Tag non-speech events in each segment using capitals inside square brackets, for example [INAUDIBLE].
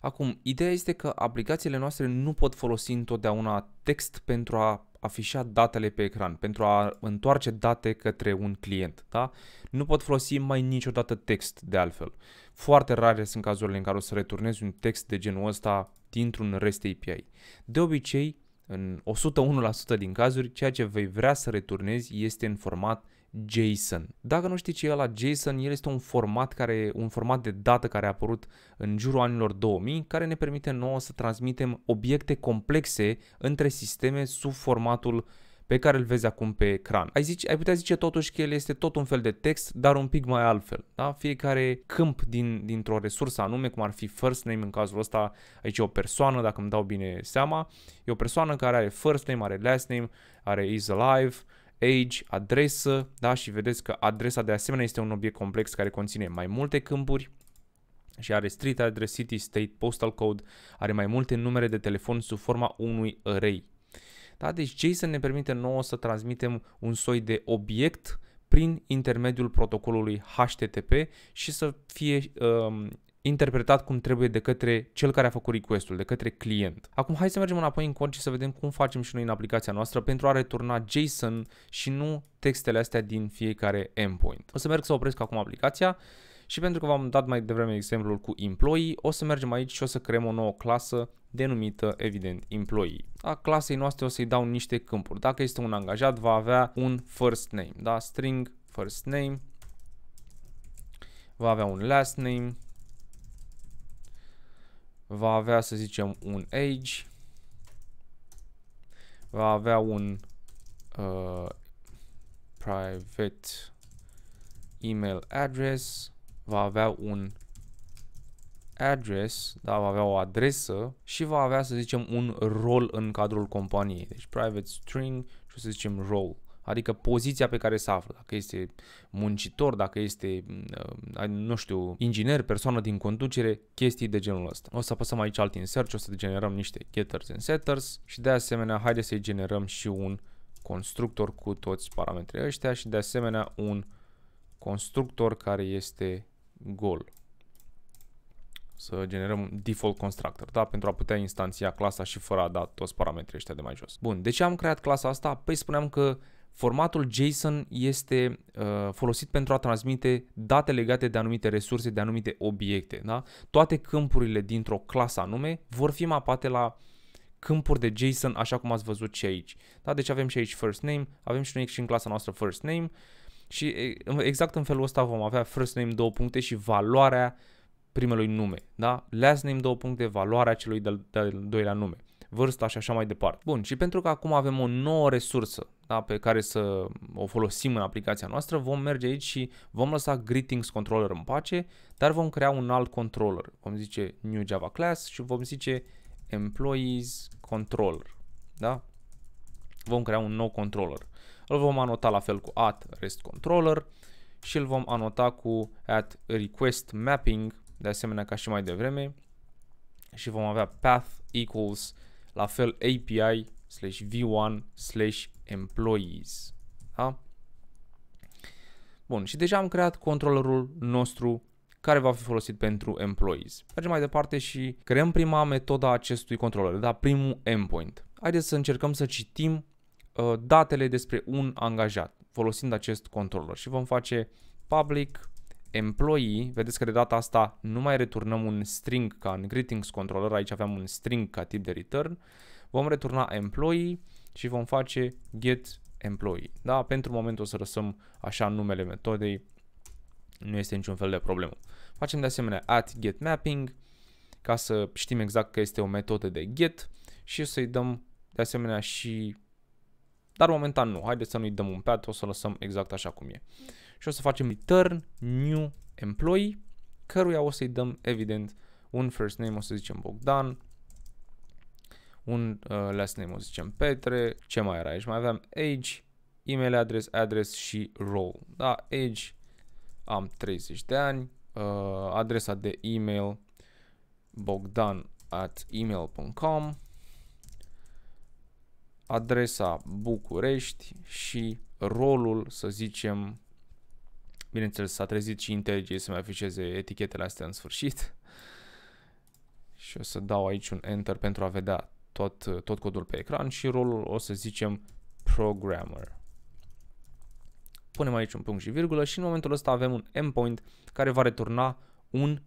Acum, ideea este că aplicațiile noastre nu pot folosi întotdeauna text pentru a afișa datele pe ecran, pentru a întoarce date către un client. Da? Nu pot folosi mai niciodată text de altfel. Foarte rare sunt cazurile în care o să returnezi un text de genul ăsta dintr-un REST API. De obicei, în 101% din cazuri, ceea ce vei vrea să returnezi este în format JSON. Dacă nu știi ce e la JSON, el este un format, care, un format de dată care a apărut în jurul anilor 2000, care ne permite nouă să transmitem obiecte complexe între sisteme sub formatul pe care îl vezi acum pe ecran. Ai, zice, ai putea zice totuși că el este tot un fel de text, dar un pic mai altfel. Da? Fiecare câmp din, dintr-o resursă anume, cum ar fi first name în cazul ăsta, aici e o persoană, dacă îmi dau bine seama, e o persoană care are first name, are last name, are is alive, uh, age, adresă, da, și vedeți că adresa de asemenea este un obiect complex care conține mai multe câmpuri și are street address, city, state, postal code, are mai multe numere de telefon sub forma unui array. Da, deci JSON ne permite nouă să transmitem un soi de obiect prin intermediul protocolului HTTP și să fie um, interpretat cum trebuie de către cel care a făcut requestul, de către client. Acum hai să mergem înapoi în cod și să vedem cum facem și noi în aplicația noastră pentru a returna JSON și nu textele astea din fiecare endpoint. O să merg să opresc acum aplicația și pentru că v-am dat mai devreme exemplul cu employee, o să mergem aici și o să creăm o nouă clasă denumită, evident, employee. A clasei noastre o să-i dau niște câmpuri. Dacă este un angajat, va avea un first name, da? String, first name, va avea un last name, va avea, să zicem, un age, va avea un uh, private email address, va avea un address, da, va avea o adresă și va avea, să zicem, un rol în cadrul companiei. Deci private string și o să zicem role. Adică poziția pe care se află, dacă este muncitor, dacă este, mm, uh, nu știu, inginer, persoană din conducere, chestii de genul ăsta. O să apăsăm aici alt insert, o să generăm niște getters and setters și de asemenea haide să-i generăm și un constructor cu toți parametrii ăștia și de asemenea un constructor care este gol. Să generăm default constructor, da? Pentru a putea instanția clasa și fără a da toți parametrii ăștia de mai jos. Bun, de ce am creat clasa asta? Păi spuneam că Formatul JSON este uh, folosit pentru a transmite date legate de anumite resurse, de anumite obiecte. Da? Toate câmpurile dintr-o clasă anume vor fi mapate la câmpuri de JSON, așa cum ați văzut și aici. Da? Deci avem și aici first name, avem și noi și în clasa noastră first name și exact în felul ăsta vom avea first name două puncte și valoarea primelui nume. Da? Last name două puncte, valoarea celui de-al de doilea nume vârsta și așa mai departe. Bun, și pentru că acum avem o nouă resursă, da, pe care să o folosim în aplicația noastră, vom merge aici și vom lăsa Greetings Controller în pace, dar vom crea un alt controller. Vom zice New Java Class și vom zice Employees Controller. Da? Vom crea un nou controller. Îl vom anota la fel cu at rest controller și îl vom anota cu at request mapping, de asemenea ca și mai devreme, și vom avea path equals la fel API slash v1 slash employees. Da? Bun, și deja am creat controllerul nostru care va fi folosit pentru employees. Mergem mai departe și creăm prima a acestui controller, da, primul endpoint. Haideți să încercăm să citim uh, datele despre un angajat folosind acest controller și vom face public employee, vedeți că de data asta nu mai returnăm un string ca în greetings controller, aici aveam un string ca tip de return, vom returna employee și vom face get employee. Da? Pentru moment o să lăsăm așa numele metodei, nu este niciun fel de problemă. Facem de asemenea at get mapping ca să știm exact că este o metodă de get și o să-i dăm de asemenea și dar momentan nu, haideți să nu-i dăm un pat, o să lăsăm exact așa cum e. Și o să facem return new employee, căruia o să-i dăm evident un first name, o să zicem Bogdan, un uh, last name, o zicem Petre, ce mai era aici? Mai aveam age, email address, address și role. Da, age, am 30 de ani, uh, adresa de email bogdan at email.com adresa București și rolul, să zicem, bineînțeles s-a trezit și IntelliJ să-mi afișeze etichetele astea în sfârșit [LAUGHS] și o să dau aici un Enter pentru a vedea tot, tot codul pe ecran și rolul o să zicem programmer. Punem aici un punct și virgulă și în momentul ăsta avem un endpoint care va returna un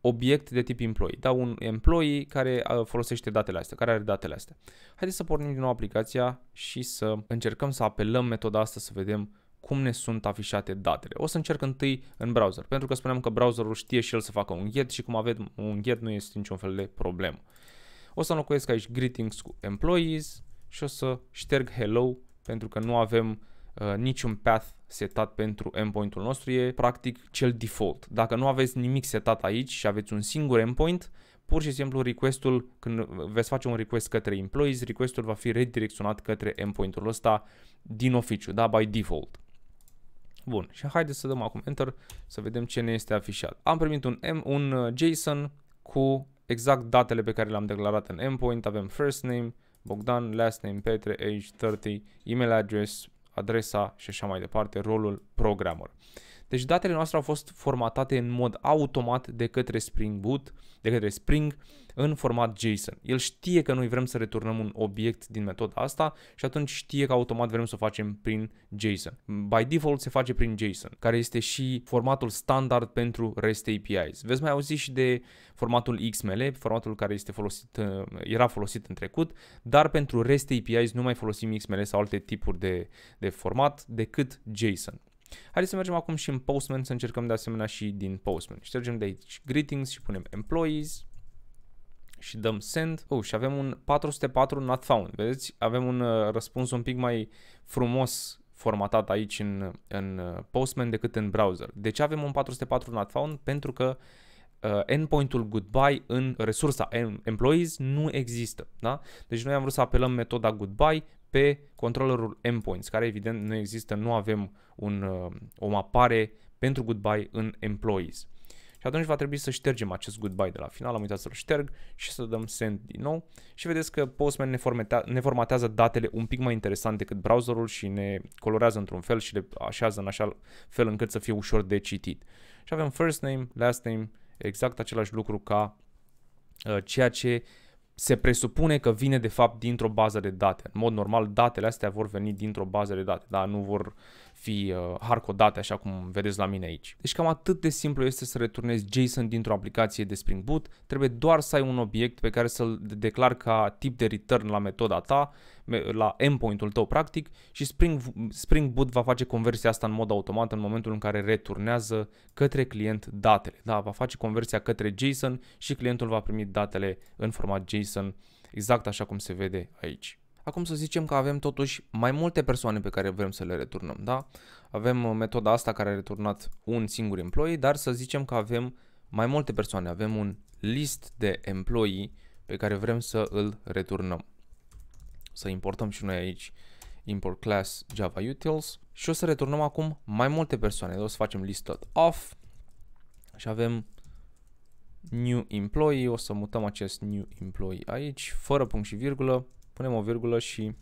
obiect de tip employee, da? un employee care folosește datele astea, care are datele astea. Haideți să pornim din nou aplicația și să încercăm să apelăm metoda asta să vedem cum ne sunt afișate datele. O să încerc întâi în browser, pentru că spuneam că browserul știe și el să facă un get și cum avem un get nu este niciun fel de problemă. O să înlocuiesc aici greetings cu employees și o să șterg hello pentru că nu avem uh, niciun path setat pentru endpoint-ul nostru, e practic cel default. Dacă nu aveți nimic setat aici și aveți un singur endpoint, pur și simplu requestul, când veți face un request către employees, requestul va fi redirecționat către endpoint-ul ăsta din oficiu, da, by default. Bun, și haideți să dăm acum Enter să vedem ce ne este afișat. Am primit un, M, un uh, JSON cu exact datele pe care le-am declarat în endpoint. Avem first name, Bogdan, last name, Petre, age 30, email address, adresa și așa mai departe, rolul programmer. Deci datele noastre au fost formatate în mod automat de către Spring Boot, de către Spring, în format JSON. El știe că noi vrem să returnăm un obiect din metoda asta și atunci știe că automat vrem să o facem prin JSON. By default se face prin JSON, care este și formatul standard pentru REST APIs. Veți mai auzi și de formatul XML, formatul care este folosit, uh, era folosit în trecut, dar pentru REST APIs nu mai folosim XML sau alte tipuri de, de format decât JSON. Haideți să mergem acum și în Postman să încercăm de asemenea și din Postman. Ștergem de aici greetings și punem employees și dăm send. Oh, și avem un 404 not found. Vedeți? Avem un uh, răspuns un pic mai frumos formatat aici în, în uh, Postman decât în browser. De ce avem un 404 not found? Pentru că uh, endpoint-ul goodbye în resursa employees nu există. Da? Deci noi am vrut să apelăm metoda goodbye pe controllerul endpoints, care evident nu există, nu avem un, uh, o mapare pentru goodbye în employees. Și atunci va trebui să ștergem acest goodbye de la final, am uitat să-l șterg și să dăm send din nou și vedeți că Postman ne, ne formatează datele un pic mai interesant decât browserul și ne colorează într-un fel și le așează în așa fel încât să fie ușor de citit. Și avem first name, last name, exact același lucru ca uh, ceea ce uh, se presupune că vine de fapt dintr-o bază de date. În mod normal, datele astea vor veni dintr-o bază de date, dar nu vor fi uh, harcodate așa cum vedeți la mine aici. Deci cam atât de simplu este să returnezi JSON dintr-o aplicație de Spring Boot. Trebuie doar să ai un obiect pe care să-l declar ca tip de return la metoda ta la endpoint-ul tău practic și Spring, Spring Boot va face conversia asta în mod automat în momentul în care returnează către client datele. Da, va face conversia către JSON și clientul va primi datele în format JSON exact așa cum se vede aici. Acum să zicem că avem totuși mai multe persoane pe care vrem să le returnăm, da? Avem uh, metoda asta care a returnat un singur employee, dar să zicem că avem mai multe persoane, avem un list de employee pe care vrem să îl returnăm să importăm și noi aici import class java utils și o să returnăm acum mai multe persoane. O să facem list.off și avem new employee, o să mutăm acest new employee aici, fără punct și virgulă, punem o virgulă și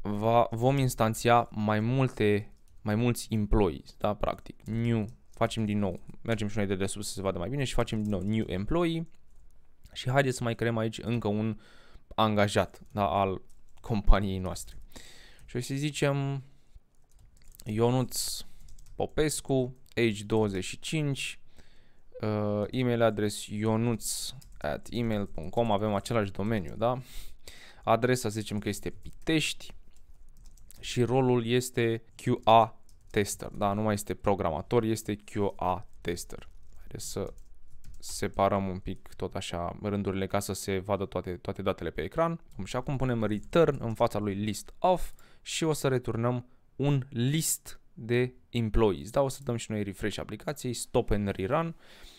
va, vom instanția mai multe, mai mulți employees, da, practic. New, facem din nou, mergem și noi de sus să se vadă mai bine și facem din nou new employee și haideți să mai creăm aici încă un uh, angajat da, al companiei noastre. Și o să zicem Ionuț Popescu, age 25, uh, email adres ionuț at email.com, avem același domeniu, da? Adresa să zicem că este Pitești și rolul este QA tester, da? Nu mai este programator, este QA tester. Haideți să separăm un pic tot așa rândurile ca să se vadă toate, toate datele pe ecran. Și acum punem return în fața lui list of și o să returnăm un list de employees. Da, o să dăm și noi refresh aplicației, stop and rerun.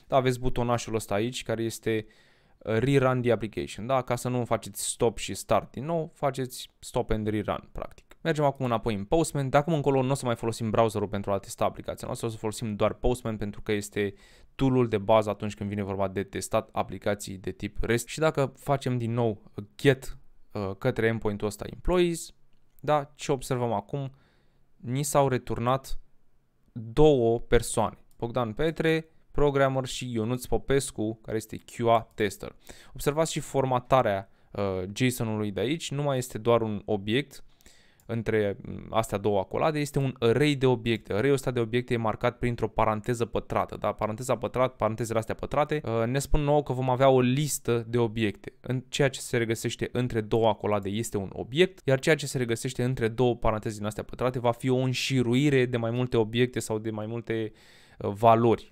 Da, aveți butonașul ăsta aici care este uh, rerun the application, da? Ca să nu faceți stop și start din nou, faceți stop and rerun, practic. Mergem acum înapoi în Postman. De acum încolo nu o să mai folosim browserul pentru a testa aplicația noastră, o să folosim doar Postman pentru că este toolul de bază atunci când vine vorba de testat aplicații de tip REST. Și dacă facem din nou get uh, către endpoint-ul ăsta employees, da, ce observăm acum? Ni s-au returnat două persoane, Bogdan Petre programmer și Ionuț Popescu, care este QA tester. Observați și formatarea uh, JSON-ului de aici, nu mai este doar un obiect între mm, astea două acolade, este un array de obiecte. Array-ul ăsta de obiecte e marcat printr-o paranteză pătrată, da? Paranteza pătrat, parantezele astea pătrate uh, ne spun nouă că vom avea o listă de obiecte. În ceea ce se regăsește între două acolade este un obiect, iar ceea ce se regăsește între două paranteze din astea pătrate va fi o înșiruire de mai multe obiecte sau de mai multe uh, valori.